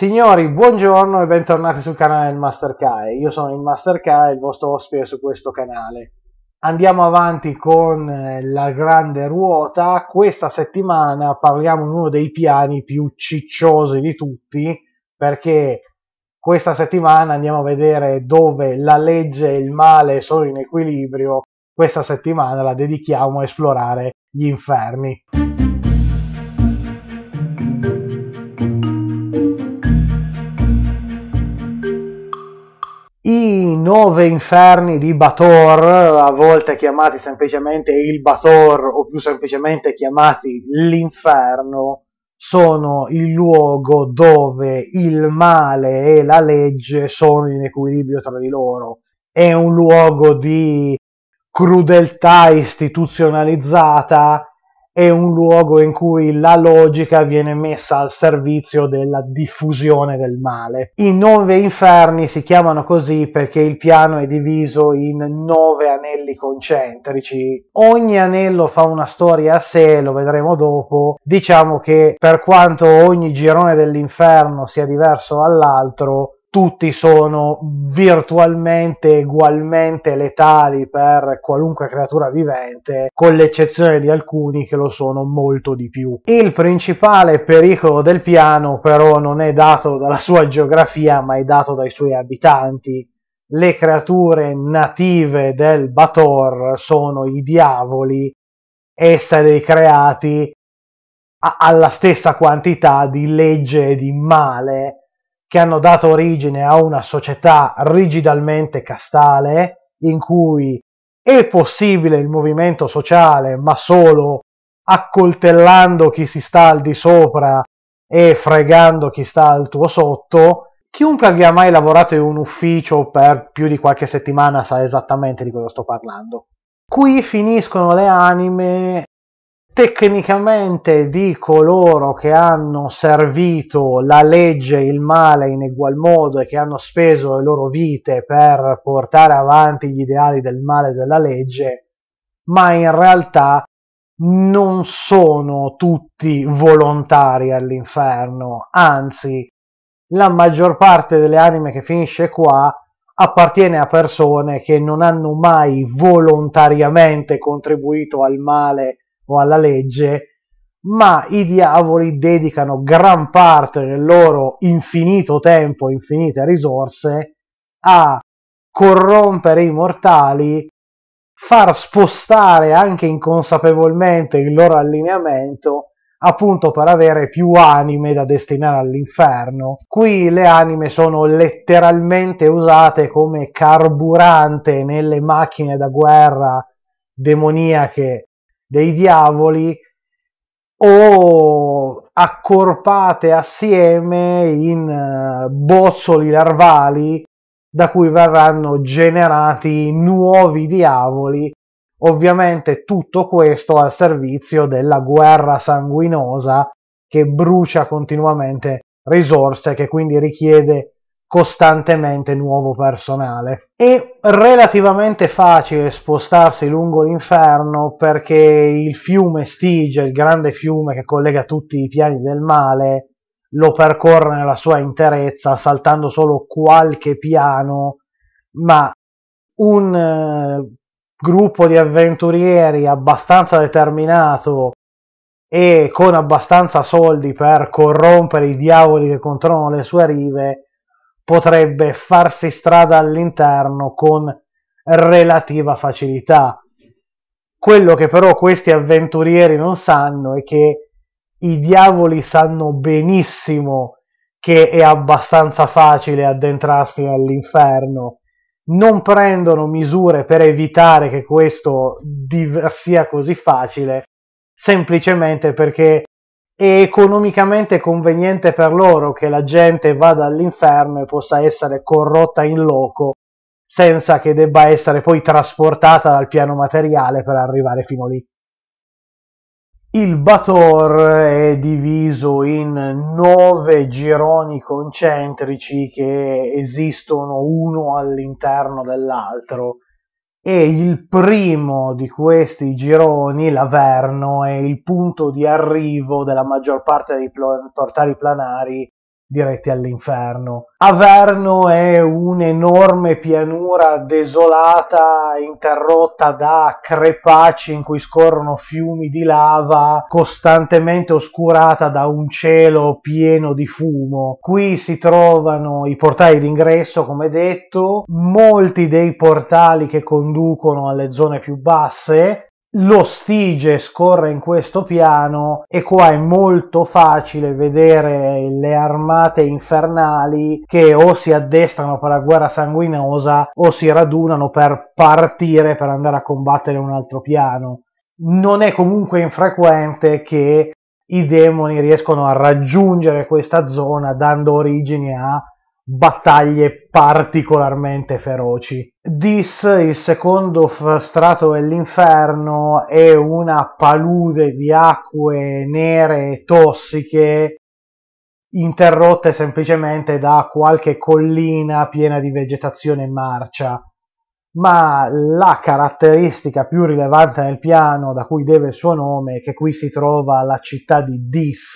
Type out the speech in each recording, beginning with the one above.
Signori, buongiorno e bentornati sul canale del Master Kai. Io sono il Master Kai, il vostro ospite su questo canale. Andiamo avanti con eh, la grande ruota. Questa settimana parliamo di uno dei piani più cicciosi di tutti, perché questa settimana andiamo a vedere dove la legge e il male sono in equilibrio. Questa settimana la dedichiamo a esplorare gli inferni. nove inferni di Bator, a volte chiamati semplicemente il Bator o più semplicemente chiamati l'inferno, sono il luogo dove il male e la legge sono in equilibrio tra di loro. È un luogo di crudeltà istituzionalizzata è un luogo in cui la logica viene messa al servizio della diffusione del male. I nove inferni si chiamano così perché il piano è diviso in nove anelli concentrici. Ogni anello fa una storia a sé, lo vedremo dopo. Diciamo che per quanto ogni girone dell'inferno sia diverso dall'altro, tutti sono virtualmente ugualmente letali per qualunque creatura vivente, con l'eccezione di alcuni che lo sono molto di più. Il principale pericolo del piano però non è dato dalla sua geografia, ma è dato dai suoi abitanti. Le creature native del Bator sono i diavoli, esseri creati alla stessa quantità di legge e di male che hanno dato origine a una società rigidamente castale in cui è possibile il movimento sociale ma solo accoltellando chi si sta al di sopra e fregando chi sta al tuo sotto, chiunque abbia mai lavorato in un ufficio per più di qualche settimana sa esattamente di cosa sto parlando. Qui finiscono le anime tecnicamente di coloro che hanno servito la legge e il male in egual modo e che hanno speso le loro vite per portare avanti gli ideali del male della legge, ma in realtà non sono tutti volontari all'inferno, anzi la maggior parte delle anime che finisce qua appartiene a persone che non hanno mai volontariamente contribuito al male o alla legge, ma i diavoli dedicano gran parte del loro infinito tempo, infinite risorse a corrompere i mortali, far spostare anche inconsapevolmente il loro allineamento appunto per avere più anime da destinare all'inferno. Qui le anime sono letteralmente usate come carburante nelle macchine da guerra demoniache dei diavoli o accorpate assieme in eh, bozzoli larvali da cui verranno generati nuovi diavoli, ovviamente tutto questo al servizio della guerra sanguinosa che brucia continuamente risorse, che quindi richiede costantemente nuovo personale. È relativamente facile spostarsi lungo l'inferno perché il fiume Stige, il grande fiume che collega tutti i piani del male, lo percorre nella sua interezza, saltando solo qualche piano, ma un eh, gruppo di avventurieri abbastanza determinato e con abbastanza soldi per corrompere i diavoli che controllano le sue rive potrebbe farsi strada all'interno con relativa facilità. Quello che però questi avventurieri non sanno è che i diavoli sanno benissimo che è abbastanza facile addentrarsi nell'inferno, non prendono misure per evitare che questo div- sia così facile, semplicemente perché è economicamente conveniente per loro che la gente vada all'inferno e possa essere corrotta in loco senza che debba essere poi trasportata dal piano materiale per arrivare fino lì. Il Bator è diviso in nove gironi concentrici che esistono uno all'interno dell'altro e il primo di questi gironi, l'Averno, è il punto di arrivo della maggior parte dei portali planari diretti all'inferno. Averno è un'enorme pianura desolata, interrotta da crepacci in cui scorrono fiumi di lava, costantemente oscurata da un cielo pieno di fumo. Qui si trovano i portali d'ingresso, come detto, molti dei portali che conducono alle zone più basse, lo Stige scorre in questo piano e qua è molto facile vedere le armate infernali che o si addestrano per la guerra sanguinosa o si radunano per partire per andare a combattere un altro piano. Non è comunque infrequente che i demoni riescano a raggiungere questa zona dando origine a battaglie particolarmente feroci. Dis, il secondo strato dell'inferno, è una palude di acque nere e tossiche interrotte semplicemente da qualche collina piena di vegetazione marcia. Ma la caratteristica più rilevante nel piano, da cui deve il suo nome, è che qui si trova la città di Dis,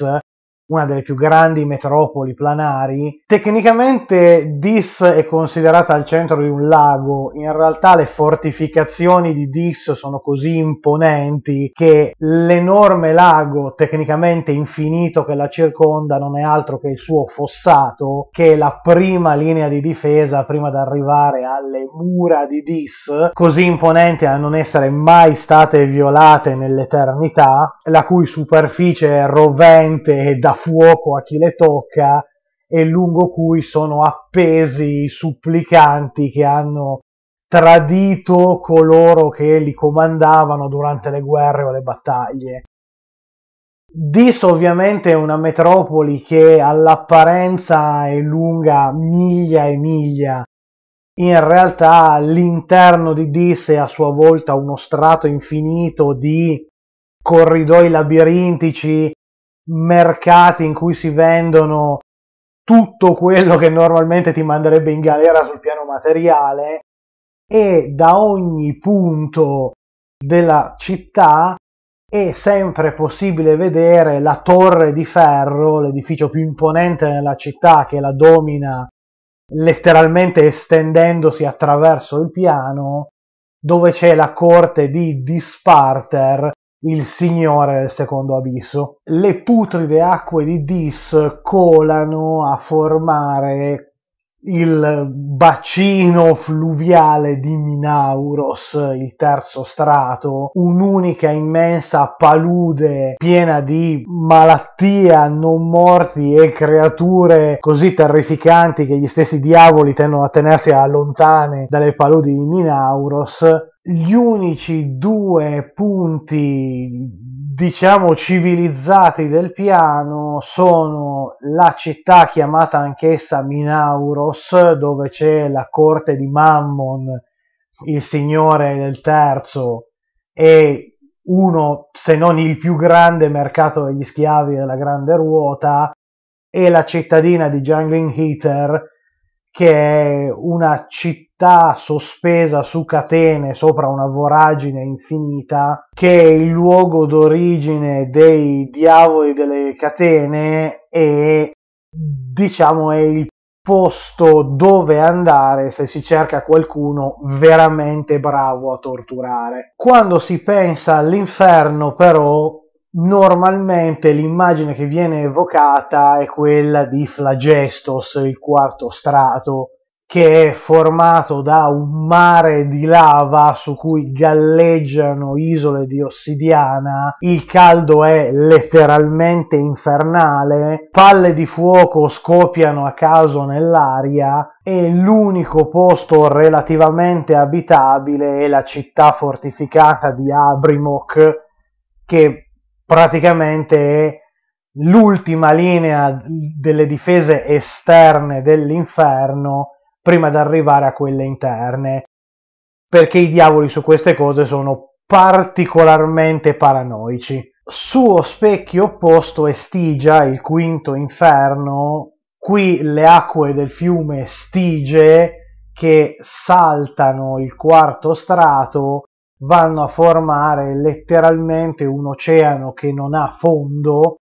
una delle più grandi metropoli planari, tecnicamente Dis è considerata al centro di un lago, in realtà le fortificazioni di Dis sono così imponenti che l'enorme lago tecnicamente infinito che la circonda non è altro che il suo fossato, che è la prima linea di difesa prima di arrivare alle mura di Dis, così imponenti a non essere mai state violate nell'eternità, la cui superficie è rovente e da fuoco a chi le tocca e lungo cui sono appesi i supplicanti che hanno tradito coloro che li comandavano durante le guerre o le battaglie. Dis ovviamente è una metropoli che all'apparenza è lunga miglia e miglia. In realtà l'interno di Dis è a sua volta uno strato infinito di corridoi labirintici mercati in cui si vendono tutto quello che normalmente ti manderebbe in galera sul piano materiale e da ogni punto della città è sempre possibile vedere la torre di ferro, l'edificio più imponente nella città che la domina letteralmente estendendosi attraverso il piano, dove c'è la corte di Disparter, il signore del secondo abisso. Le putride acque di Dis colano a formare il bacino fluviale di Minauros, il terzo strato, un'unica immensa palude piena di malattia, non morti e creature così terrificanti che gli stessi diavoli tendono a tenersi a lontane dalle paludi di Minauros, gli unici due punti diciamo civilizzati del piano sono la città chiamata anch'essa Minauros dove c'è la corte di Mammon il signore del terzo e uno se non il più grande mercato degli schiavi della grande ruota e la cittadina di Jungling Heater che è una città città sospesa su catene sopra una voragine infinita, che è il luogo d'origine dei diavoli delle catene e diciamo è il posto dove andare se si cerca qualcuno veramente bravo a torturare. Quando si pensa all'inferno però normalmente l'immagine che viene evocata è quella di Flagestos, il quarto strato, che è formato da un mare di lava su cui galleggiano isole di ossidiana, il caldo è letteralmente infernale, palle di fuoco scoppiano a caso nell'aria e l'unico posto relativamente abitabile è la città fortificata di Abrimok che praticamente è l'ultima linea delle difese esterne dell'inferno prima di arrivare a quelle interne, perché i diavoli su queste cose sono particolarmente paranoici. Suo specchio opposto è Stigia, il quinto inferno. Qui le acque del fiume Stige che saltano il quarto strato vanno a formare letteralmente un oceano che non ha fondo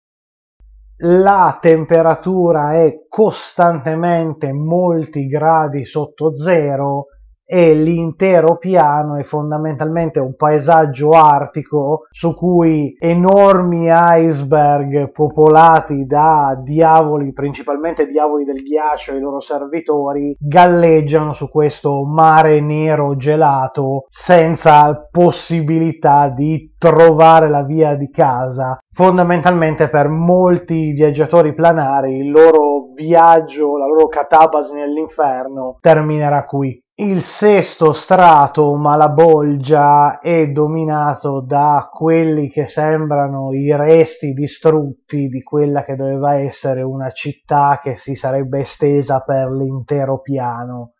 la temperatura è costantemente molti gradi sotto zero e l'intero piano è fondamentalmente un paesaggio artico su cui enormi iceberg popolati da diavoli, principalmente diavoli del ghiaccio e i loro servitori, galleggiano su questo mare nero gelato senza possibilità di trovare la via di casa. Fondamentalmente per molti viaggiatori planari il loro viaggio, la loro catabasi nell'inferno terminerà qui. Il sesto strato, Malabolgia, è dominato da quelli che sembrano i resti distrutti di quella che doveva essere una città che si sarebbe estesa per l'intero piano.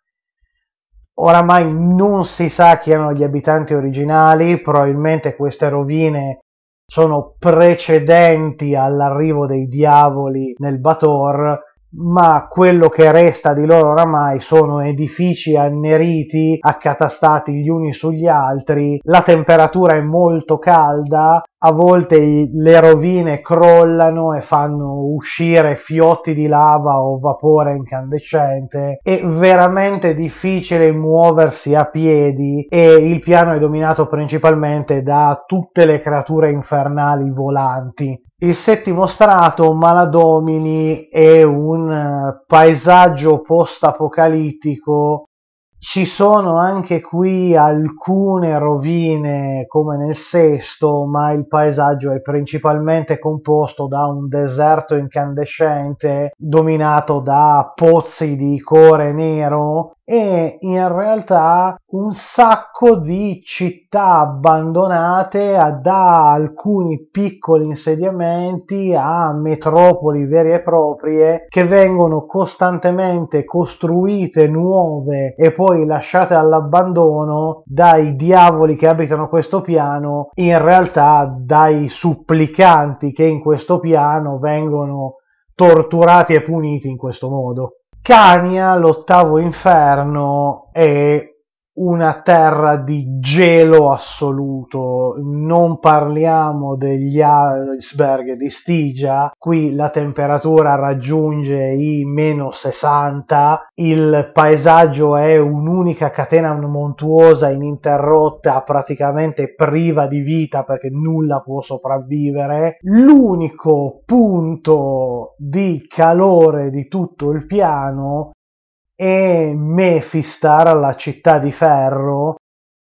Oramai non si sa chi erano gli abitanti originali, probabilmente queste rovine sono precedenti all'arrivo dei diavoli nel Bator, ma quello che resta di loro oramai sono edifici anneriti, accatastati gli uni sugli altri, la temperatura è molto calda, a volte i, le rovine crollano e fanno uscire fiotti di lava o vapore incandescente. È veramente difficile muoversi a piedi e il piano è dominato principalmente da tutte le creature infernali volanti. Il settimo strato, Maladomini, è un eh, paesaggio post-apocalittico ci sono anche qui alcune rovine come nel sesto, ma il paesaggio è principalmente composto da un deserto incandescente dominato da pozzi di core nero e in realtà un sacco di città abbandonate da alcuni piccoli insediamenti a metropoli vere e proprie che vengono costantemente costruite nuove e poi lasciate all'abbandono dai diavoli che abitano questo piano, in realtà dai supplicanti che in questo piano vengono torturati e puniti in questo modo. Cania, l'ottavo inferno e una terra di gelo assoluto, non parliamo degli iceberg di Stigia, qui la temperatura raggiunge i meno 60, il paesaggio è un'unica catena montuosa ininterrotta, praticamente priva di vita perché nulla può sopravvivere, l'unico punto di calore di tutto il piano e Mephistar, la città di ferro,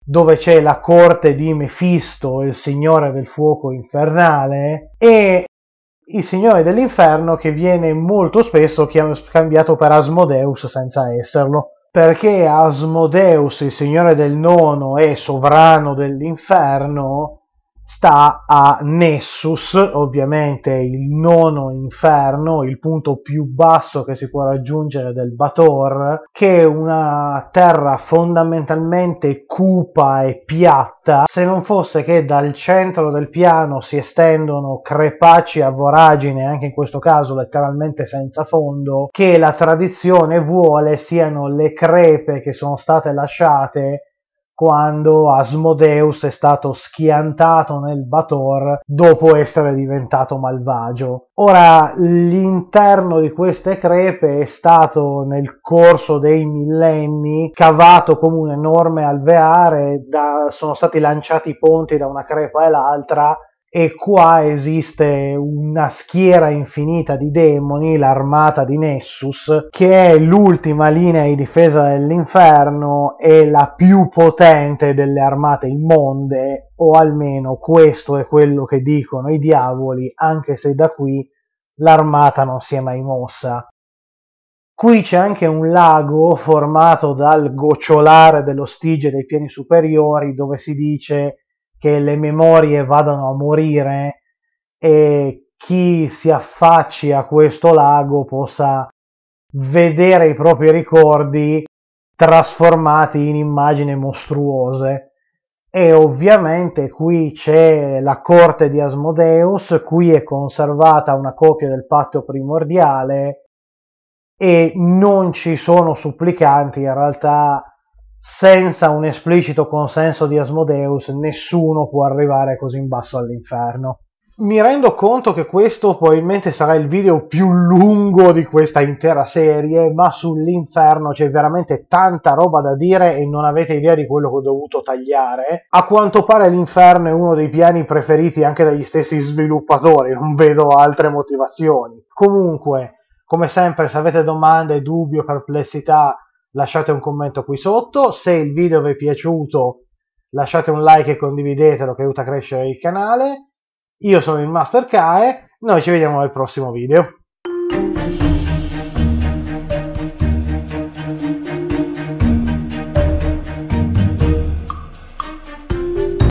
dove c'è la corte di Mefisto, il signore del fuoco infernale, e il signore dell'inferno che viene molto spesso cambiato per Asmodeus senza esserlo, perché Asmodeus, il signore del nono e sovrano dell'inferno, sta a Nessus, ovviamente il nono inferno, il punto più basso che si può raggiungere del Bator, che è una terra fondamentalmente cupa e piatta, se non fosse che dal centro del piano si estendono crepaci a voragine, anche in questo caso letteralmente senza fondo, che la tradizione vuole siano le crepe che sono state lasciate quando Asmodeus è stato schiantato nel Bator dopo essere diventato malvagio. Ora, l'interno di queste crepe è stato nel corso dei millenni cavato come un enorme alveare, da, sono stati lanciati ponti da una crepa all'altra, e qua esiste una schiera infinita di demoni, l'armata di Nessus, che è l'ultima linea di difesa dell'inferno e la più potente delle armate immonde, o almeno questo è quello che dicono i diavoli, anche se da qui l'armata non si è mai mossa. Qui c'è anche un lago formato dal gocciolare dello Stige dei piani superiori dove si dice che le memorie vadano a morire e chi si affacci a questo lago possa vedere i propri ricordi trasformati in immagini mostruose. E ovviamente qui c'è la corte di Asmodeus, qui è conservata una copia del patto primordiale e non ci sono supplicanti, in realtà senza un esplicito consenso di Asmodeus nessuno può arrivare così in basso all'inferno. Mi rendo conto che questo probabilmente sarà il video più lungo di questa intera serie, ma sull'inferno c'è veramente tanta roba da dire e non avete idea di quello che ho dovuto tagliare. A quanto pare l'inferno è uno dei piani preferiti anche dagli stessi sviluppatori, non vedo altre motivazioni. Comunque, come sempre, se avete domande, dubbi o perplessità, lasciate un commento qui sotto, se il video vi è piaciuto lasciate un like e condividetelo che aiuta a crescere il canale, io sono il Master Kae, noi ci vediamo nel prossimo video.